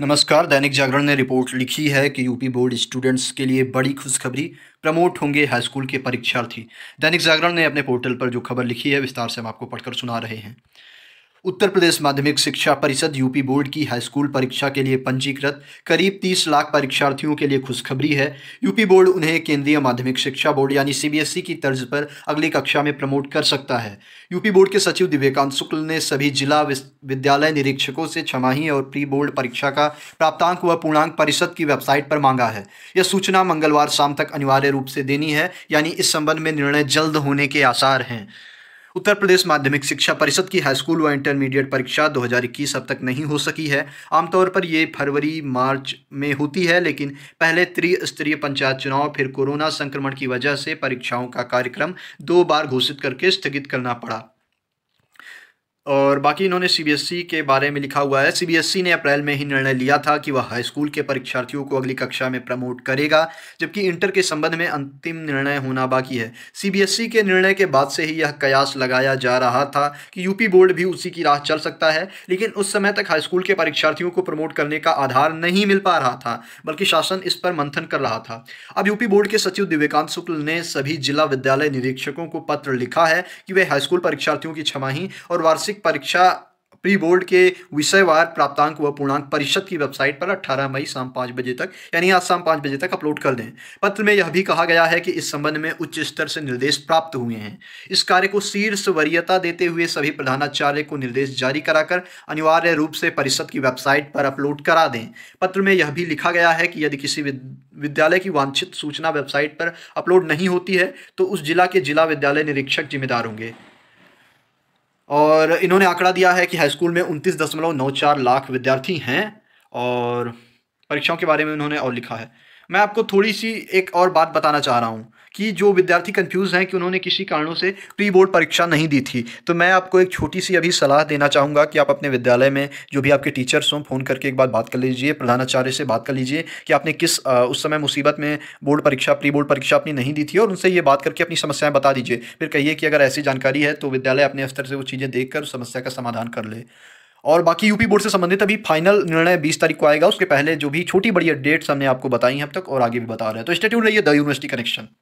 नमस्कार दैनिक जागरण ने रिपोर्ट लिखी है कि यूपी बोर्ड स्टूडेंट्स के लिए बड़ी खुशखबरी प्रमोट होंगे हाईस्कूल के परीक्षार्थी दैनिक जागरण ने अपने पोर्टल पर जो खबर लिखी है विस्तार से हम आपको पढ़कर सुना रहे हैं उत्तर प्रदेश माध्यमिक शिक्षा परिषद यूपी बोर्ड की हाईस्कूल परीक्षा के लिए पंजीकृत करीब 30 लाख परीक्षार्थियों के लिए खुशखबरी है यूपी बोर्ड उन्हें केंद्रीय माध्यमिक शिक्षा बोर्ड यानी सीबीएसई e की तर्ज पर अगली कक्षा में प्रमोट कर सकता है यूपी बोर्ड के सचिव दिव्यकांत शुक्ल ने सभी जिला विद्यालय निरीक्षकों से छमाही और प्री बोर्ड परीक्षा का प्राप्तांक व पूर्णांक परिषद की वेबसाइट पर मांगा है यह सूचना मंगलवार शाम तक अनिवार्य रूप से देनी है यानी इस संबंध में निर्णय जल्द होने के आसार हैं उत्तर प्रदेश माध्यमिक शिक्षा परिषद की हाईस्कूल व इंटरमीडिएट परीक्षा 2021 अब तक नहीं हो सकी है आमतौर पर ये फरवरी मार्च में होती है लेकिन पहले त्रिस्तरीय पंचायत चुनाव फिर कोरोना संक्रमण की वजह से परीक्षाओं का कार्यक्रम दो बार घोषित करके स्थगित करना पड़ा और बाकी इन्होंने सीबीएसई e के बारे में लिखा हुआ है सीबीएसई e ने अप्रैल में ही निर्णय लिया था कि वह हाई स्कूल के परीक्षार्थियों को अगली कक्षा में प्रमोट करेगा जबकि इंटर के संबंध में अंतिम निर्णय होना बाकी है सीबीएसई e के निर्णय के बाद से ही यह कयास लगाया जा रहा था कि यूपी बोर्ड भी उसी की राह चल सकता है लेकिन उस समय तक हाई स्कूल के परीक्षार्थियों को प्रमोट करने का आधार नहीं मिल पा रहा था बल्कि शासन इस पर मंथन कर रहा था अब यूपी बोर्ड के सचिव दिव्यकांत शुक्ल ने सभी जिला विद्यालय निरीक्षकों को पत्र लिखा है कि वे हाईस्कूल परीक्षार्थियों की छमाही और वार्षिक वार्षिक परीक्षा प्री बोर्ड के विषयवार प्राप्तांक व पूर्णांक परिषद की वेबसाइट पर 18 मई शाम पाँच बजे तक यानी आज शाम पाँच बजे तक अपलोड कर दें पत्र में यह भी कहा गया है कि इस संबंध में उच्च स्तर से निर्देश प्राप्त हुए हैं इस कार्य को शीर्ष वरीयता देते हुए सभी प्रधानाचार्य को निर्देश जारी कराकर अनिवार्य रूप से परिषद की वेबसाइट पर अपलोड करा दें पत्र में यह भी लिखा गया है कि यदि किसी विद्यालय की वांछित सूचना वेबसाइट पर अपलोड नहीं होती है तो उस जिला के जिला विद्यालय निरीक्षक जिम्मेदार होंगे और इन्होंने आंकड़ा दिया है कि हाई स्कूल में उनतीस दशमलव नौ चार लाख विद्यार्थी हैं और परीक्षाओं के बारे में उन्होंने और लिखा है मैं आपको थोड़ी सी एक और बात बताना चाह रहा हूँ कि जो विद्यार्थी कंफ्यूज हैं कि उन्होंने किसी कारणों से प्री बोर्ड परीक्षा नहीं दी थी तो मैं आपको एक छोटी सी अभी सलाह देना चाहूँगा कि आप अपने विद्यालय में जो भी आपके टीचर्स हों फ़ोन करके एक बार बात कर लीजिए प्रधानाचार्य से बात कर लीजिए कि आपने किस आ, उस समय मुसीबत में बोर्ड परीक्षा प्री बोर्ड परीक्षा अपनी नहीं दी थी और उनसे ये बात करके अपनी समस्याएँ बता दीजिए फिर कहिए कि अगर ऐसी जानकारी है तो विद्यालय अपने स्तर से वो चीज़ें देख समस्या का समाधान कर ले और बाकी यूपी बोर्ड से संबंधित अभी फाइनल निर्णय 20 तारीख को आएगा उसके पहले जो भी छोटी बड़ी अपडेट्स हमने आपको बताई हैं अब तक और आगे भी बता रहे हैं तो स्टेट्यूड रहिए द यूनिवर्सिटी कनेक्शन